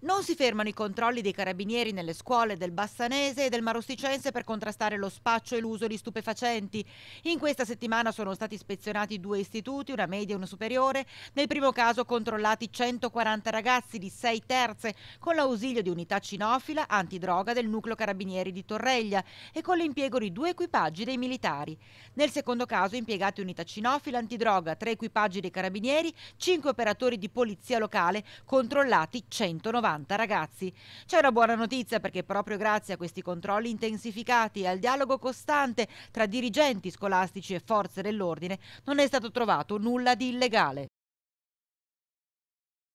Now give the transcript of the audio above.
Non si fermano i controlli dei carabinieri nelle scuole del Bassanese e del Marosticense per contrastare lo spaccio e l'uso di stupefacenti. In questa settimana sono stati ispezionati due istituti, una media e una superiore. Nel primo caso controllati 140 ragazzi di 6 terze con l'ausilio di unità cinofila antidroga del nucleo carabinieri di Torreglia e con l'impiego di due equipaggi dei militari. Nel secondo caso impiegati unità cinofila antidroga, tre equipaggi dei carabinieri, cinque operatori di polizia locale controllati 190 90 ragazzi. C'è una buona notizia perché proprio grazie a questi controlli intensificati e al dialogo costante tra dirigenti scolastici e forze dell'ordine non è stato trovato nulla di illegale.